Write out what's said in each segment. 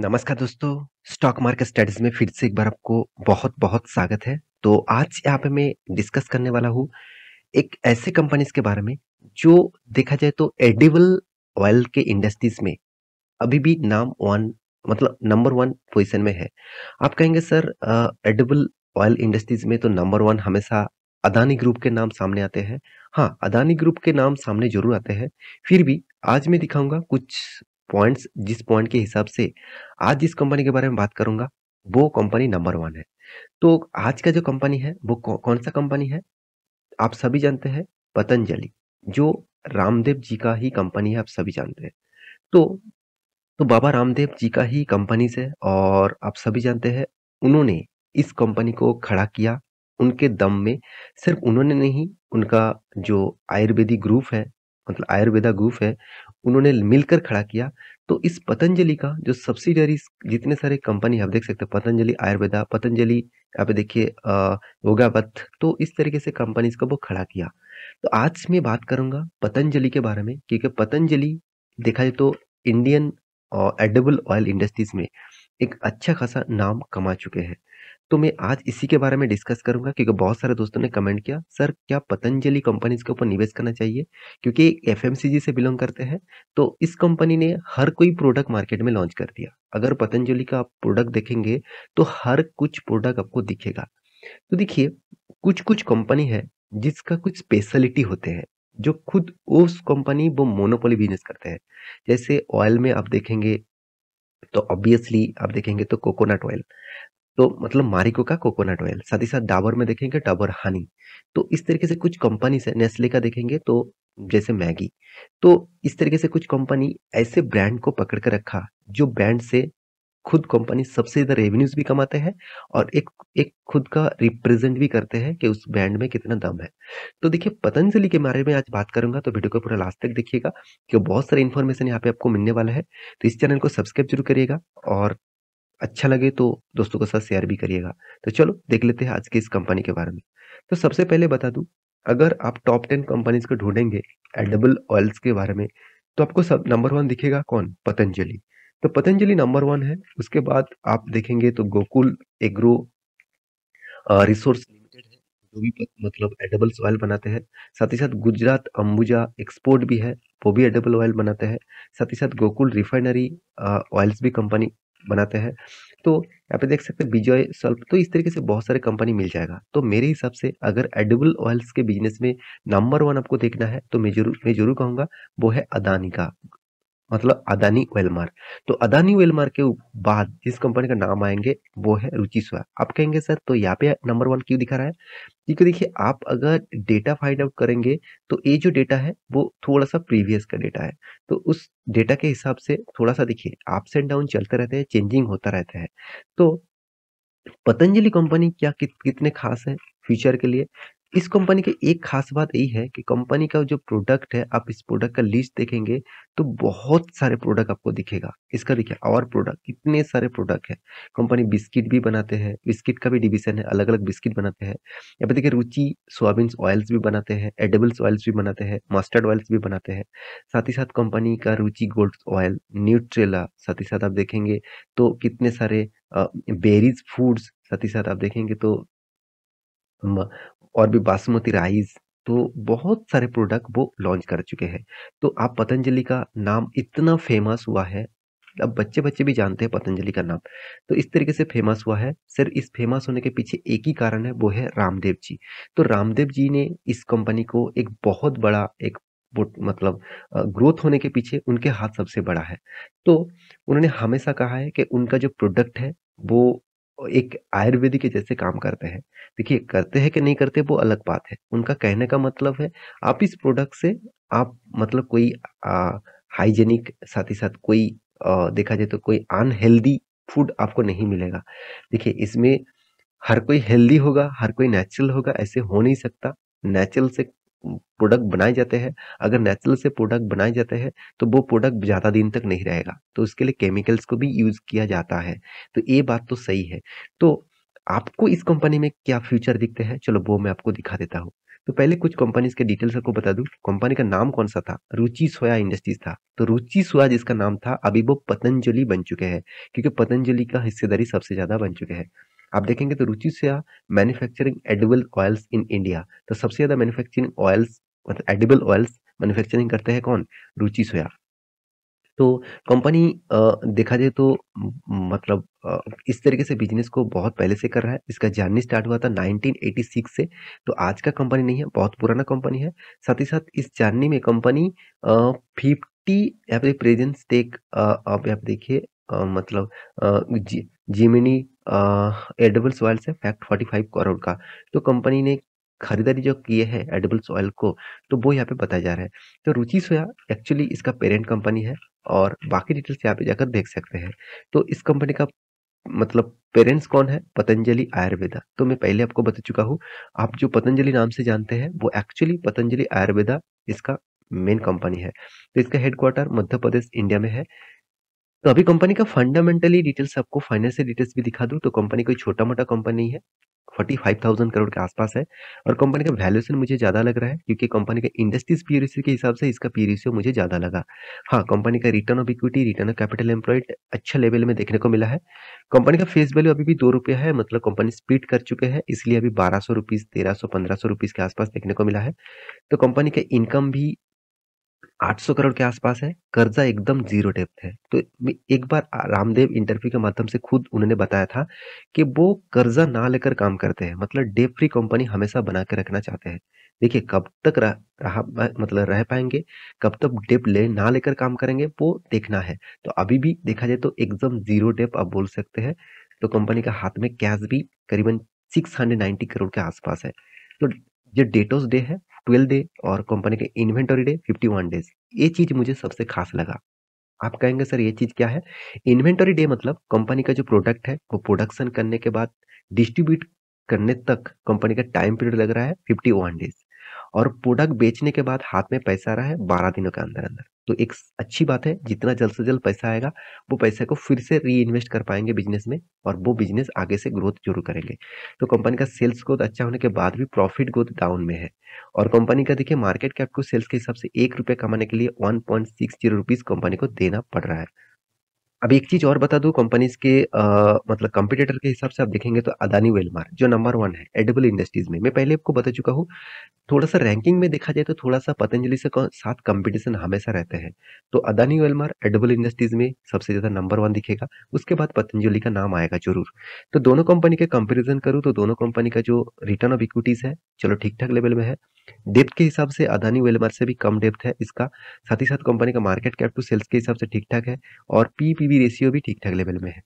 नमस्कार दोस्तों stock market studies में फिर से एक बार आपको बहुत बहुत स्वागत है तो आज यहाँ पे मैं डिस्कस करने वाला हूँ एक ऐसे कंपनीज के बारे में जो देखा जाए तो एडिबल ऑयल के इंडस्ट्रीज में अभी भी नाम वन मतलब नंबर वन पोजीशन में है आप कहेंगे सर एडिबल ऑयल इंडस्ट्रीज में तो नंबर वन हमेशा अदानी ग्रुप के नाम सामने आते हैं हाँ अदानी ग्रुप के नाम सामने जरूर आते हैं फिर भी आज मैं दिखाऊंगा कुछ पॉइंट्स जिस पॉइंट के हिसाब से आज जिस कंपनी के बारे में बात करूंगा वो कंपनी नंबर वन है तो आज का जो कंपनी है वो कौन सा कंपनी है आप सभी जानते हैं पतंजलि जो रामदेव जी का ही कंपनी है आप सभी जानते हैं तो तो बाबा रामदेव जी का ही कंपनी से और आप सभी जानते हैं उन्होंने इस कंपनी को खड़ा किया उनके दम में सिर्फ उन्होंने नहीं उनका जो आयुर्वेदिक ग्रुप है मतलब आयुर्वेदा ग्रुप है उन्होंने मिलकर खड़ा किया तो इस पतंजलि का जो सब्सिडरी जितने सारे कंपनी आप देख सकते हैं पतंजलि आयुर्वेदा पतंजलि यहाँ पे देखिए योगावत तो इस तरीके से कंपनीज का वो खड़ा किया तो आज मैं बात करूंगा पतंजलि के बारे में क्योंकि पतंजलि देखा जाए तो इंडियन एडेबल ऑयल इंडस्ट्रीज में एक अच्छा खासा नाम कमा चुके हैं तो मैं आज इसी के बारे में डिस्कस करूंगा क्योंकि बहुत सारे दोस्तों ने कमेंट किया सर क्या पतंजलि कंपनीज के ऊपर निवेश करना चाहिए क्योंकि एफ से बिलोंग करते हैं तो इस कंपनी ने हर कोई प्रोडक्ट मार्केट में लॉन्च कर दिया अगर पतंजलि का आप प्रोडक्ट देखेंगे तो हर कुछ प्रोडक्ट आपको दिखेगा तो देखिए कुछ कुछ कंपनी है जिसका कुछ स्पेशलिटी होते हैं जो खुद उस कंपनी वो मोनोपोली बिजनेस करते हैं जैसे ऑयल में आप देखेंगे तो ऑब्वियसली आप देखेंगे तो कोकोनट ऑयल तो मतलब मारिको का कोकोनट ऑयल साथ ही साथ डाबर में देखेंगे डाबर हनी तो इस तरीके से कुछ कंपनी से नेस्ले का देखेंगे तो जैसे मैगी तो इस तरीके से कुछ कंपनी ऐसे ब्रांड को पकड़ कर रखा जो ब्रांड से खुद कंपनी सबसे ज़्यादा रेवेन्यूज भी कमाते हैं और एक एक खुद का रिप्रेजेंट भी करते हैं कि उस ब्रांड में कितना दम है तो देखिए पतंजलि के बारे में आज बात करूंगा तो वीडियो को पूरा लास्ट तक देखिएगा कि बहुत सारे इन्फॉर्मेशन यहाँ पे आपको मिलने वाला है तो इस चैनल को सब्सक्राइब जरूर करिएगा और अच्छा लगे तो दोस्तों के साथ शेयर भी करिएगा तो चलो देख लेते हैं आज की इस कंपनी के बारे में तो सबसे पहले बता दू अगर आप टॉप टेन कंपनीज को ढूंढेंगे एडेबल ऑयल्स के बारे में तो आपको सब नंबर वन दिखेगा कौन पतंजलि तो पतंजलि नंबर वन है उसके बाद आप देखेंगे तो गोकुल एग्रो रिसोर्स लिमिटेड है जो भी मतलब एडेबल ऑयल बनाते हैं साथ ही साथ गुजरात अंबुजा एक्सपोर्ट भी है वो भी एडेबल ऑयल बनाते हैं साथ ही साथ गोकुल रिफाइनरी ऑयल्स भी कंपनी बनाते हैं तो यहाँ पे देख सकते हैं विजय सल्प तो इस तरीके से बहुत सारे कंपनी मिल जाएगा तो मेरे हिसाब से अगर एडेबल ऑयल्स के बिजनेस में नंबर वन आपको देखना है तो मैं जरूर मैं जरूर कहूँगा वो है अदानी का मतलब अदानी वेलमार्क तो अदानी वेलमार्क के बाद जिस कंपनी का नाम आएंगे वो है रुचि स्वा आप कहेंगे सर तो यहाँ पे नंबर वन क्यों दिखा रहा है क्योंकि देखिए आप अगर डेटा फाइंड आउट करेंगे तो ये जो डेटा है वो थोड़ा सा प्रीवियस का डेटा है तो उस डेटा के हिसाब से थोड़ा सा देखिए अप्स एंड डाउन चलते रहते हैं चेंजिंग होता रहता है तो पतंजलि कंपनी क्या कित, कितने खास है फ्यूचर के लिए इस कंपनी की एक खास बात यही है कि कंपनी का जो प्रोडक्ट है आप इस प्रोडक्ट का लिस्ट देखेंगे तो बहुत सारे प्रोडक्ट आपको दिखेगा इसका देखिए और प्रोडक्ट इतने सारे प्रोडक्ट है कंपनी बिस्किट भी बनाते हैं बिस्किट का भी डिवीजन है अलग अलग बिस्किट बनाते हैं या देखिए रुचि सोयाबीन ऑयल्स भी बनाते हैं एडेबल्स ऑयल्स भी बनाते हैं मस्टर्ड ऑयल्स भी बनाते हैं साथ ही साथ कंपनी का रुचि गोल्ड ऑयल न्यूट्रेला साथ ही साथ आप देखेंगे तो कितने सारे बेरीज फूड्स साथ ही साथ आप देखेंगे तो और भी बासमती राइस तो बहुत सारे प्रोडक्ट वो लॉन्च कर चुके हैं तो आप पतंजलि का नाम इतना फेमस हुआ है अब बच्चे बच्चे भी जानते हैं पतंजलि का नाम तो इस तरीके से फेमस हुआ है सर इस फेमस होने के पीछे एक ही कारण है वो है रामदेव जी तो रामदेव जी ने इस कंपनी को एक बहुत बड़ा एक मतलब ग्रोथ होने के पीछे उनके हाथ सबसे बड़ा है तो उन्होंने हमेशा कहा है कि उनका जो प्रोडक्ट है वो एक आयुर्वेदिक जैसे काम करते हैं देखिए करते हैं कि नहीं करते वो अलग बात है उनका कहने का मतलब है आप इस प्रोडक्ट से आप मतलब कोई हाइजेनिक साथ ही साथ कोई आ, देखा जाए तो कोई अनहेल्दी फूड आपको नहीं मिलेगा देखिए इसमें हर कोई हेल्दी होगा हर कोई नेचुरल होगा ऐसे हो नहीं सकता नेचुरल से प्रोडक्ट बनाए जाते हैं अगर नेचुरल से प्रोडक्ट बनाए जाते हैं तो वो प्रोडक्ट ज़्यादा दिन तक नहीं रहेगा तो उसके लिए केमिकल्स को भी यूज़ किया जाता है तो ये बात तो सही है तो आपको इस कंपनी में क्या फ्यूचर दिखते हैं चलो वो मैं आपको दिखा देता हूँ तो पहले कुछ कंपनीज के डिटेल्स आपको बता दूं कंपनी का नाम कौन सा था रुचि सोया इंडस्ट्रीज था तो रुचि सोया जिसका नाम था अभी वो पतंजलि बन चुके हैं क्योंकि पतंजलि का हिस्सेदारी सबसे ज़्यादा बन चुके हैं आप देखेंगे तो रुचि से manufacturing edible oils in India तो सबसे ज़्यादा मैन्युफैक्चरिंग ऑयल्स मतलब एडिबल ऑयल्स मैन्युफैक्चरिंग करते हैं कौन रुचि सोया तो कंपनी देखा जाए तो मतलब इस तरीके से बिजनेस को बहुत पहले से कर रहा है इसका जर्नी स्टार्ट हुआ था 1986 से तो आज का कंपनी नहीं है बहुत पुराना कंपनी है साथ ही साथ इस जर्नी में कंपनी फिफ्टी यहाँ पे प्रेजेंस टेक आप यहाँ देखिए मतलब जिमिनी एडेबल्स ऑयल से फैक्ट 45 करोड़ का तो कंपनी ने खरीदारी जो किए है एडेबल्स ऑयल को तो वो यहाँ पे बताया जा रहा है तो रुचि सोया एक्चुअली इसका पेरेंट कंपनी है और बाकी डिटेल्स यहाँ पे जाकर देख सकते हैं तो इस कंपनी का मतलब पेरेंट्स कौन है पतंजलि आयुर्वेदा तो मैं पहले आपको बता चुका हूँ आप जो पतंजलि नाम से जानते हैं वो एक्चुअली पतंजलि आयुर्वेदा इसका मेन कंपनी है तो इसका हेडक्वार्टर मध्य प्रदेश इंडिया में है तो अभी कंपनी का फंडामेंटली डिटेल्स आपको फाइनेंशियल डिटेल्स भी दिखा दूँ तो कंपनी कोई छोटा मोटा कंपनी है फोर्टी फाइव थाउजेंड करोड़ के आसपास है और कंपनी का वैल्यूएशन मुझे ज़्यादा लग रहा है क्योंकि कंपनी का इंडस्ट्रीज पी रेशियो के हिसाब से इसका पी रेशियो मुझे ज़्यादा लगा हाँ कंपनी का return of equity return of capital employed अच्छा लेवल में देखने को मिला है कंपनी का फेस वैल्यू अभी भी दो रुपया है मतलब कंपनी स्पीड कर चुके हैं इसलिए अभी बारह सौ रुपीज़ तेरह सौ पंद्रह सौ रुपीज़ के आसपास देखने को मिला है तो कंपनी का इनकम भी 800 करोड़ के आसपास है कर्जा एकदम हाँ। जीरो टेप है तो एक बार रामदेव इंटरव्यू के माध्यम से खुद उन्होंने बताया था कि वो कर्जा ना लेकर काम करते हैं मतलब डेप फ्री कंपनी हमेशा बना के रखना चाहते हैं देखिए कब तक रह, रहा मतलब रह पाएंगे कब तक डेप ले ना लेकर काम करेंगे वो देखना है तो अभी भी देखा जाए तो एकदम जीरो डेप आप बोल सकते हैं तो कंपनी का हाथ में कैश भी करीबन सिक्स करोड़ के आसपास है तो जो डेटोस डे है ट्वेल्व डे और कंपनी के inventory day fifty one days ये चीज़ मुझे सबसे खास लगा आप कहेंगे सर ये चीज़ क्या है इन्वेंटरी डे मतलब कंपनी का जो प्रोडक्ट है वो प्रोडक्शन करने के बाद डिस्ट्रीब्यूट करने तक कंपनी का टाइम पीरियड लग रहा है फिफ्टी वन डेज और प्रोडक्ट बेचने के बाद हाथ में पैसा रहा है बारह दिनों के अंदर अंदर तो एक अच्छी बात है जितना जल्द से जल्द पैसा आएगा वो पैसे को फिर से री इन्वेस्ट कर पाएंगे बिजनेस में और वो बिजनेस आगे से ग्रोथ जरूर करेंगे तो कंपनी का सेल्स ग्रोथ अच्छा होने के बाद भी प्रॉफिट ग्रोथ डाउन में है और कंपनी का देखिए मार्केट कैप को सेल्स के हिसाब से एक रुपये कमाने के लिए one point six zero rupees company को देना पड़ रहा है अब एक चीज और बता दू कंपनीज के आ, मतलब कंपटीटर के हिसाब से आप देखेंगे तो अदानी वेलमार जो नंबर वन है एडेबल इंडस्ट्रीज में मैं पहले आपको बता चुका हूँ थोड़ा सा रैंकिंग में देखा जाए तो थोड़ा सा पतंजलि से साथ कंपटीशन हमेशा रहते हैं तो अदानी वेलमार एडेबल इंडस्ट्रीज में सबसे ज्यादा नंबर वन दिखेगा उसके बाद पतंजलि का नाम आएगा जरूर तो दोनों कंपनी के कंपेरिजन करूँ तो दोनों कंपनी का जो रिटर्न ऑफ इक्विटीज है चलो ठीक ठाक लेवल में है डेप्थ के हिसाब से अदानी वेलमार से भी कम डेप्थ है इसका साथ ही साथ कंपनी का मार्केट कैप टू सेल्स के हिसाब से ठीक ठाक है और पी पी वी रेशियो भी ठीक ठाक लेवल में है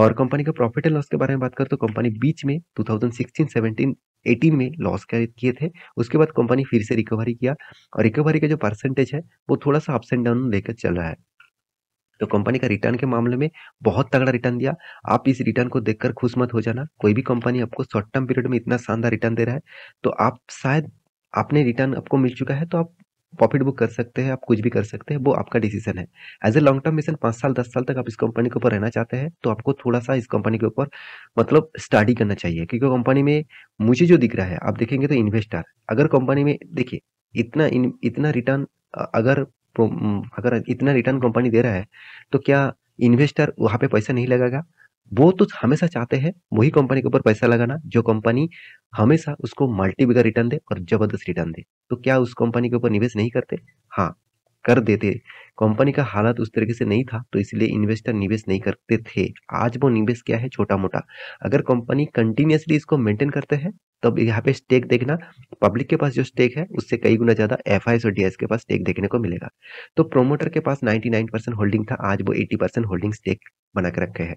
और कंपनी का प्रॉफिट एंड लॉस के बारे में बात करें तो कंपनी बीच में 2016 17 18 में लॉस किए थे उसके बाद कंपनी फिर से रिकवरी किया और रिकवरी का जो परसेंटेज है वो थोड़ा सा अप्स एंड डाउन लेकर चल रहा है तो कंपनी का रिटर्न के मामले में बहुत तगड़ा रिटर्न दिया आप इस रिटर्न को देखकर खुश मत हो जाना कोई भी कंपनी आपको शॉर्ट टर्म पीरियड में इतना शानदार रिटर्न दे रहा है तो आप शायद आपने रिटर्न आपको मिल चुका है तो आप प्रॉफिट बुक कर सकते हैं आप कुछ भी कर सकते हैं वो आपका डिसीजन है as a long term mission पांच साल दस साल तक आप इस कंपनी के ऊपर रहना चाहते हैं तो आपको थोड़ा सा इस कंपनी के ऊपर मतलब स्टडी करना चाहिए क्योंकि कंपनी में मुझे जो दिख रहा है आप देखेंगे तो इन्वेस्टर अगर कंपनी में देखिए इतना इतना रिटर्न अगर अगर इतना रिटर्न कंपनी दे रहा है तो क्या इन्वेस्टर वहां पे पैसा नहीं लगेगा वो तो हमेशा चाहते हैं वही कंपनी के ऊपर पैसा लगाना जो कंपनी हमेशा उसको मल्टी बिगर रिटर्न दे और जबरदस्त रिटर्न दे तो क्या उस कंपनी के ऊपर निवेश नहीं करते हाँ कर देते कंपनी का हालत उस तरीके से नहीं था तो इसलिए इन्वेस्टर निवेश नहीं करते थे आज वो निवेश क्या है छोटा मोटा अगर कंपनी कंटिन्यूसली इसको मेंटेन करते हैं तब यहाँ पे स्टेक देखना पब्लिक के पास जो स्टेक है उससे कई गुना ज्यादा एफ और डी के पास स्टेक देखने को मिलेगा तो प्रोमोटर के पास नाइनटी परसेंट होल्डिंग था आज वो एट्टी परसेंट होल्डिंग स्टेक बना के रखे हैं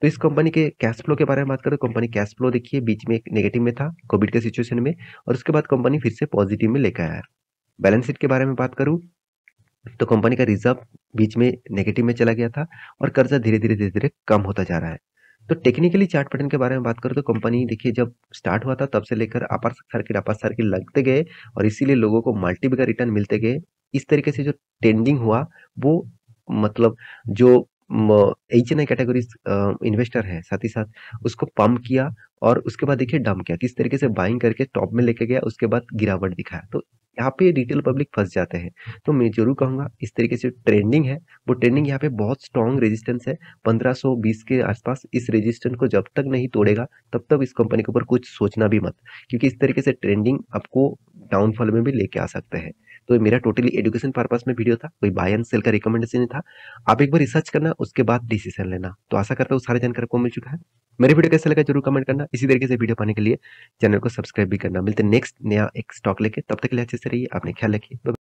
तो इस कंपनी के कैश फ्लो के बारे में बात करें तो कंपनी कैश फ्लो देखिए बीच में एक नेगेटिव में था कोविड के सिचुएशन में और उसके बाद कंपनी फिर से पॉजिटिव में लेकर आया बैलेंस शीट के बारे में बात करूं तो कंपनी का रिजर्व बीच में नेगेटिव में चला गया था और कर्जा धीरे धीरे धीरे धीरे कम होता जा रहा है तो टेक्निकली चार्ट पैटर्न के बारे में बात करो तो कंपनी देखिए जब स्टार्ट हुआ था तब से लेकर अपर सर्किट अपर सर्किट लगते गए और इसीलिए लोगों को मल्टीपल का रिटर्न मिलते गए इस तरीके से जो ट्रेंडिंग हुआ वो मतलब जो H N I category investor है साथ ही साथ उसको पंप किया और उसके बाद देखिए डम किया किस तरीके से बाइंग करके टॉप में लेके गया उसके बाद गिरावट दिखाया तो यहाँ पे रिटेल पब्लिक फंस जाते हैं तो मैं जरूर कहूँगा इस तरीके से ट्रेंडिंग है वो ट्रेंडिंग यहाँ पे बहुत स्ट्रॉन्ग रेजिस्टेंस है 1520 के आसपास इस रेजिस्टेंस को जब तक नहीं तोड़ेगा तब तक इस कंपनी के ऊपर कुछ सोचना भी मत क्योंकि इस तरीके से ट्रेंडिंग आपको डाउनफॉल में भी लेके आ सकते हैं तो मेरा टोटली एजुकेशन पर्पज में वीडियो था कोई बाय एंड सेल का रिकमेंडेशन था आप एक बार रिसर्च करना उसके बाद डिसीजन लेना तो आशा करता हूँ सारे जानकारी को मिल चुका है मेरे वीडियो कैसे लगा जरूर कमेंट करना इसी तरीके से वीडियो पाने के लिए चैनल को सब्सक्राइब भी करना मिलते नेक्स्ट नया एक स्टॉक लेके तब तक के लिए अच्छे से रहिए अपने ख्याल रखिए